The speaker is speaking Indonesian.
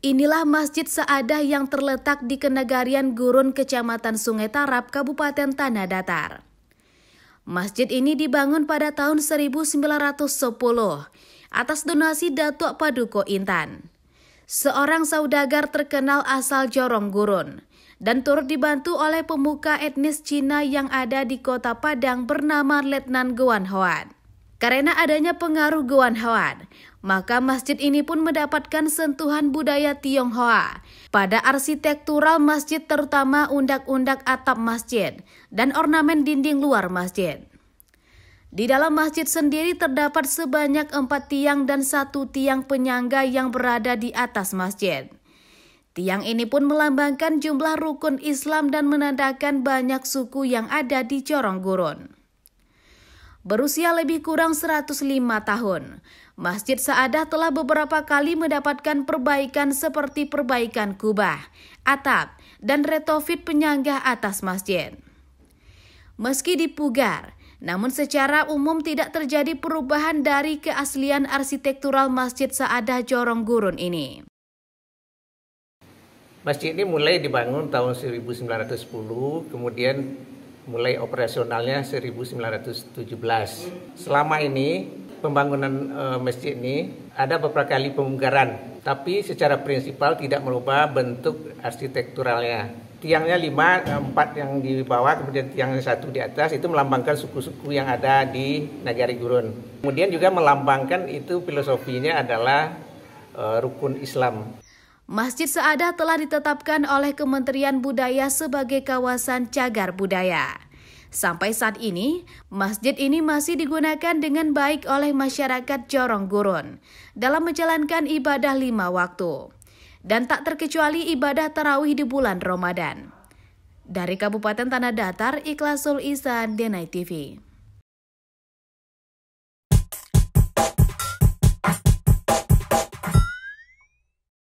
Inilah masjid seadah yang terletak di Kenegarian Gurun, Kecamatan Sungai Tarap, Kabupaten Tanah Datar. Masjid ini dibangun pada tahun 1910 atas donasi Datuk Paduko Intan. Seorang saudagar terkenal asal Jorong Gurun dan turut dibantu oleh pemuka etnis Cina yang ada di kota Padang bernama Letnan Guan Hoan. Karena adanya pengaruh guan Hoan, maka masjid ini pun mendapatkan sentuhan budaya Tionghoa pada arsitektural masjid terutama undak-undak atap masjid dan ornamen dinding luar masjid. Di dalam masjid sendiri terdapat sebanyak empat tiang dan satu tiang penyangga yang berada di atas masjid. Tiang ini pun melambangkan jumlah rukun Islam dan menandakan banyak suku yang ada di Corong Gurun berusia lebih kurang 105 tahun. Masjid Saadah telah beberapa kali mendapatkan perbaikan seperti perbaikan kubah, atap, dan retrofit penyangga atas masjid. Meski dipugar, namun secara umum tidak terjadi perubahan dari keaslian arsitektural Masjid Saadah Jorong Gurun ini. Masjid ini mulai dibangun tahun 1910, kemudian mulai operasionalnya 1917. Selama ini pembangunan e, masjid ini ada beberapa kali pemugaran, tapi secara prinsipal tidak merubah bentuk arsitekturalnya. Tiangnya lima, eh, empat yang di bawah, kemudian tiang satu di atas itu melambangkan suku-suku yang ada di Nagari Gurun. Kemudian juga melambangkan itu filosofinya adalah e, rukun Islam. Masjid Seada telah ditetapkan oleh Kementerian Budaya sebagai kawasan cagar budaya. Sampai saat ini, masjid ini masih digunakan dengan baik oleh masyarakat Jorong Gurun dalam menjalankan ibadah lima waktu dan tak terkecuali ibadah tarawih di bulan Ramadan. Dari Kabupaten Tanah Datar, Ikhlasul Ihsan, Denai TV.